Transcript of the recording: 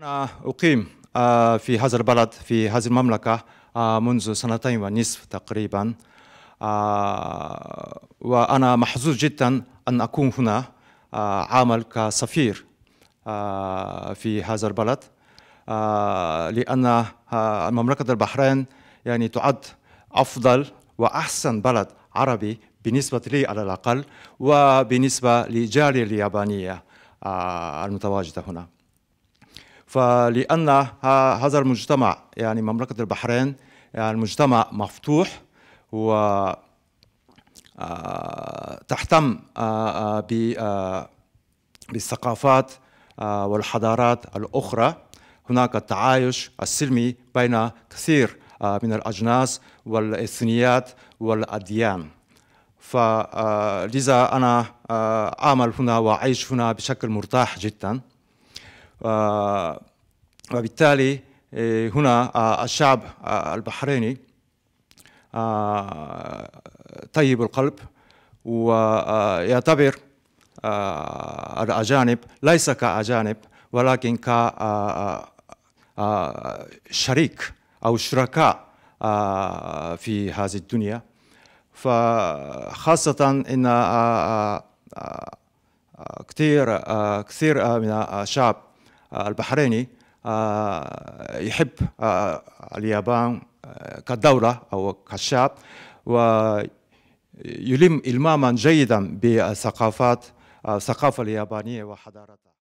أنا أقيم آه، في هذا البلد في هذه المملكة آه، منذ سنتين ونصف تقريبا آه، وأنا محظوظ جدا أن أكون هنا عامل كسفير في هذا البلد لأن مملكة البحرين يعني تعد أفضل وأحسن بلد عربي بالنسبة لي على الأقل وبالنسبة لجالية اليابانية المتواجدة هنا فلأن هذا المجتمع يعني مملكة البحرين يعني مجتمع مفتوح و آه، تهتم آه، آه، بالثقافات والحضارات الأخرى هناك التعايش السلمي بين كثير من الأجناس والإثنيات والأديان فلذا أنا أعمل هنا وأعيش هنا بشكل مرتاح جداً آه، وبالتالي آه، هنا آه، الشعب البحريني طيب القلب ويعتبر الأجانب ليس كأجانب ولكن كشريك أو شركاء في هذه الدنيا فخاصة أن كثير كثير من الشعب آه، البحريني آه، يحب آه، اليابان كدولة أو كشعب ويلم إلماما جيدا بثقافات الثقافة اليابانية وحضارتها